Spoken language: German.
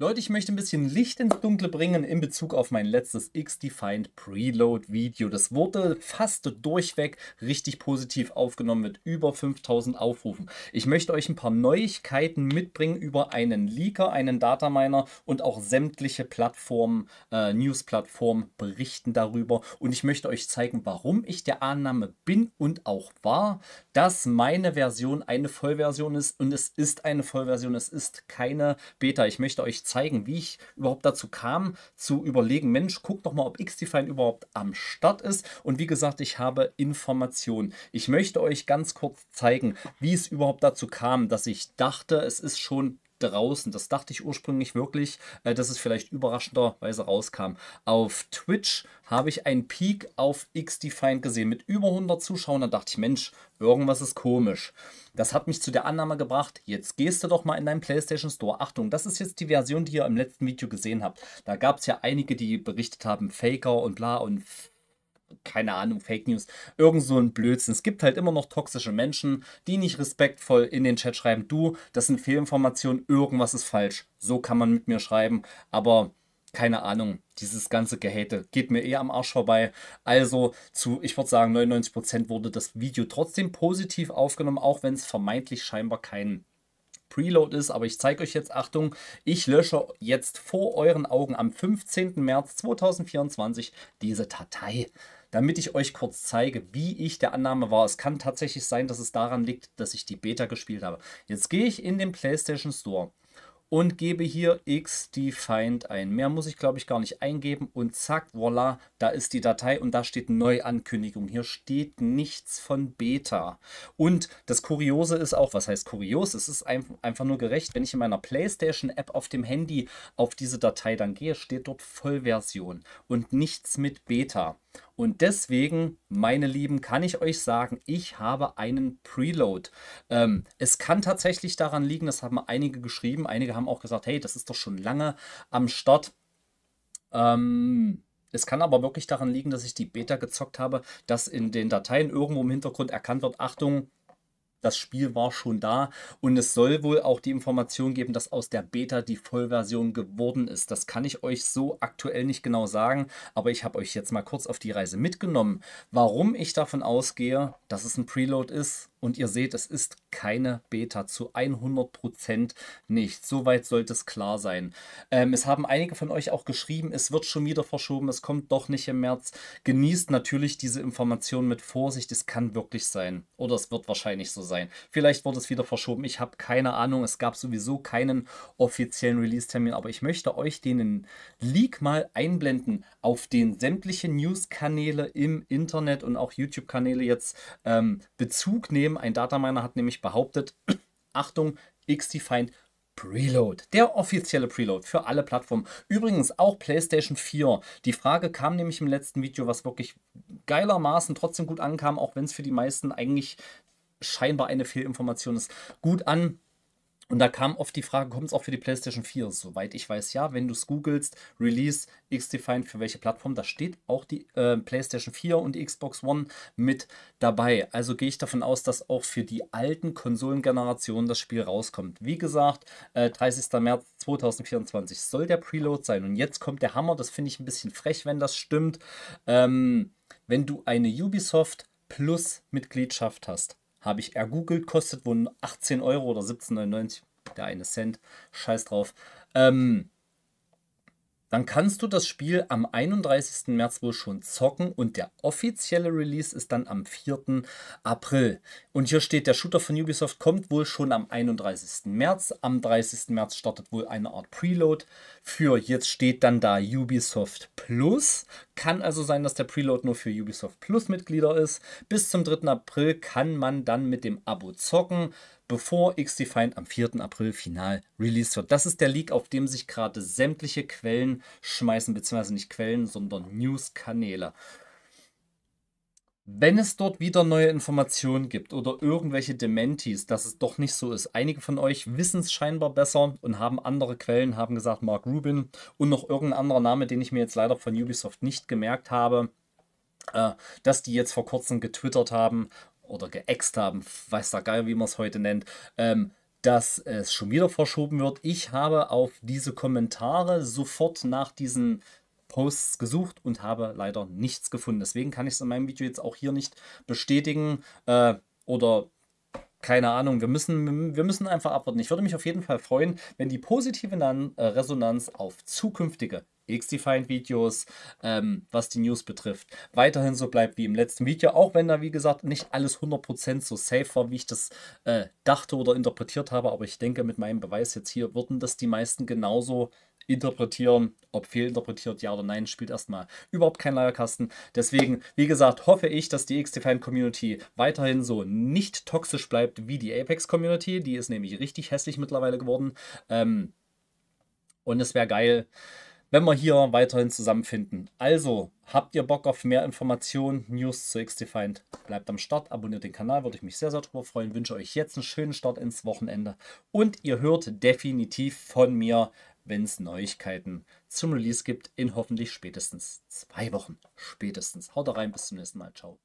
Leute, ich möchte ein bisschen Licht ins Dunkle bringen in Bezug auf mein letztes X-Defined Preload Video. Das wurde fast durchweg richtig positiv aufgenommen mit über 5000 Aufrufen. Ich möchte euch ein paar Neuigkeiten mitbringen über einen Leaker, einen Dataminer und auch sämtliche Plattformen, äh, News-Plattformen berichten darüber. Und ich möchte euch zeigen, warum ich der Annahme bin und auch war, dass meine Version eine Vollversion ist und es ist eine Vollversion, es ist keine Beta. Ich möchte euch zeigen, wie ich überhaupt dazu kam, zu überlegen, Mensch, guck doch mal, ob XDefine überhaupt am Start ist. Und wie gesagt, ich habe Informationen. Ich möchte euch ganz kurz zeigen, wie es überhaupt dazu kam, dass ich dachte, es ist schon draußen. Das dachte ich ursprünglich wirklich, äh, dass es vielleicht überraschenderweise rauskam. Auf Twitch habe ich einen Peak auf X-Defined gesehen mit über 100 Zuschauern. Da dachte ich, Mensch, irgendwas ist komisch. Das hat mich zu der Annahme gebracht, jetzt gehst du doch mal in deinen PlayStation Store. Achtung, das ist jetzt die Version, die ihr im letzten Video gesehen habt. Da gab es ja einige, die berichtet haben, Faker und bla und keine Ahnung, Fake News, irgend so ein Blödsinn. Es gibt halt immer noch toxische Menschen, die nicht respektvoll in den Chat schreiben, du, das sind Fehlinformationen, irgendwas ist falsch. So kann man mit mir schreiben, aber keine Ahnung, dieses ganze Gehäte geht mir eh am Arsch vorbei. Also zu, ich würde sagen, 99% wurde das Video trotzdem positiv aufgenommen, auch wenn es vermeintlich scheinbar kein Preload ist, aber ich zeige euch jetzt, Achtung, ich lösche jetzt vor euren Augen am 15. März 2024 diese Datei damit ich euch kurz zeige, wie ich der Annahme war. Es kann tatsächlich sein, dass es daran liegt, dass ich die Beta gespielt habe. Jetzt gehe ich in den PlayStation Store und gebe hier xDefined ein. Mehr muss ich, glaube ich, gar nicht eingeben. Und zack, voila, da ist die Datei und da steht Neuankündigung. Hier steht nichts von Beta. Und das Kuriose ist auch, was heißt kurios? Es ist einfach nur gerecht, wenn ich in meiner PlayStation-App auf dem Handy auf diese Datei dann gehe, steht dort Vollversion und nichts mit Beta. Und deswegen, meine Lieben, kann ich euch sagen, ich habe einen Preload. Ähm, es kann tatsächlich daran liegen, das haben einige geschrieben, einige haben auch gesagt, hey, das ist doch schon lange am Start. Ähm, es kann aber wirklich daran liegen, dass ich die Beta gezockt habe, dass in den Dateien irgendwo im Hintergrund erkannt wird, Achtung, das Spiel war schon da und es soll wohl auch die Information geben, dass aus der Beta die Vollversion geworden ist. Das kann ich euch so aktuell nicht genau sagen, aber ich habe euch jetzt mal kurz auf die Reise mitgenommen, warum ich davon ausgehe, dass es ein Preload ist und ihr seht, es ist keine Beta, zu 100% nicht. Soweit sollte es klar sein. Ähm, es haben einige von euch auch geschrieben, es wird schon wieder verschoben, es kommt doch nicht im März. Genießt natürlich diese Information mit Vorsicht, es kann wirklich sein. Oder es wird wahrscheinlich so sein. Vielleicht wird es wieder verschoben, ich habe keine Ahnung. Es gab sowieso keinen offiziellen Release-Termin, aber ich möchte euch den Leak mal einblenden, auf den sämtliche News-Kanäle im Internet und auch YouTube-Kanäle jetzt ähm, Bezug nehmen Problem. Ein Dataminer hat nämlich behauptet, Achtung, XT-Find Preload. Der offizielle Preload für alle Plattformen. Übrigens auch PlayStation 4. Die Frage kam nämlich im letzten Video, was wirklich geilermaßen trotzdem gut ankam, auch wenn es für die meisten eigentlich scheinbar eine Fehlinformation ist. Gut an. Und da kam oft die Frage, kommt es auch für die PlayStation 4? Soweit ich weiß, ja. Wenn du es googelst, Release X-Defined für welche Plattform, da steht auch die äh, PlayStation 4 und die Xbox One mit dabei. Also gehe ich davon aus, dass auch für die alten Konsolengenerationen das Spiel rauskommt. Wie gesagt, äh, 30. März 2024 soll der Preload sein. Und jetzt kommt der Hammer. Das finde ich ein bisschen frech, wenn das stimmt. Ähm, wenn du eine Ubisoft Plus Mitgliedschaft hast, habe ich ergoogelt, kostet wohl 18 Euro oder 17,99. Der eine Cent. Scheiß drauf. Ähm, dann kannst du das Spiel am 31. März wohl schon zocken und der offizielle Release ist dann am 4. April. Und hier steht, der Shooter von Ubisoft kommt wohl schon am 31. März. Am 30. März startet wohl eine Art Preload für, jetzt steht dann da Ubisoft Plus. Kann also sein, dass der Preload nur für Ubisoft Plus Mitglieder ist. Bis zum 3. April kann man dann mit dem Abo zocken, bevor XDefiant am 4. April final released wird. Das ist der Leak, auf dem sich gerade sämtliche Quellen schmeißen, beziehungsweise nicht Quellen, sondern News-Kanäle wenn es dort wieder neue Informationen gibt oder irgendwelche Dementis, dass es doch nicht so ist. Einige von euch wissen es scheinbar besser und haben andere Quellen, haben gesagt Mark Rubin und noch irgendein anderer Name, den ich mir jetzt leider von Ubisoft nicht gemerkt habe, äh, dass die jetzt vor kurzem getwittert haben oder geäxt haben, weiß da geil, wie man es heute nennt, ähm, dass es schon wieder verschoben wird. Ich habe auf diese Kommentare sofort nach diesen Posts gesucht und habe leider nichts gefunden. Deswegen kann ich es in meinem Video jetzt auch hier nicht bestätigen äh, oder keine Ahnung, wir müssen, wir müssen einfach abwarten. Ich würde mich auf jeden Fall freuen, wenn die positive äh, Resonanz auf zukünftige X-Defined-Videos, ähm, was die News betrifft, weiterhin so bleibt wie im letzten Video, auch wenn da, wie gesagt, nicht alles 100% so safe war, wie ich das äh, dachte oder interpretiert habe, aber ich denke, mit meinem Beweis jetzt hier würden das die meisten genauso äh, interpretieren. Ob fehlinterpretiert, ja oder nein, spielt erstmal überhaupt kein Leierkasten. Deswegen, wie gesagt, hoffe ich, dass die XDefiant-Community weiterhin so nicht toxisch bleibt wie die Apex-Community. Die ist nämlich richtig hässlich mittlerweile geworden. Ähm, und es wäre geil, wenn wir hier weiterhin zusammenfinden. Also, habt ihr Bock auf mehr Informationen, News zu XDefiant? Bleibt am Start, abonniert den Kanal, würde ich mich sehr, sehr drüber freuen. Wünsche euch jetzt einen schönen Start ins Wochenende und ihr hört definitiv von mir, wenn es Neuigkeiten zum Release gibt in hoffentlich spätestens zwei Wochen. Spätestens. Haut rein, bis zum nächsten Mal. Ciao.